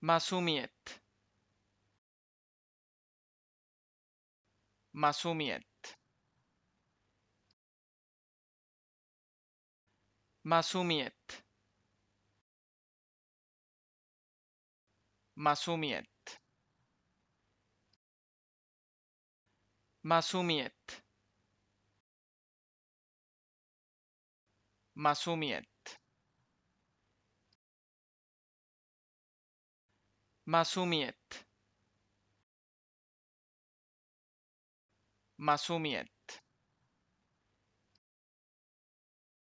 masumiet masumiet masumiet masumiet masumiet Masumiet masumiet et.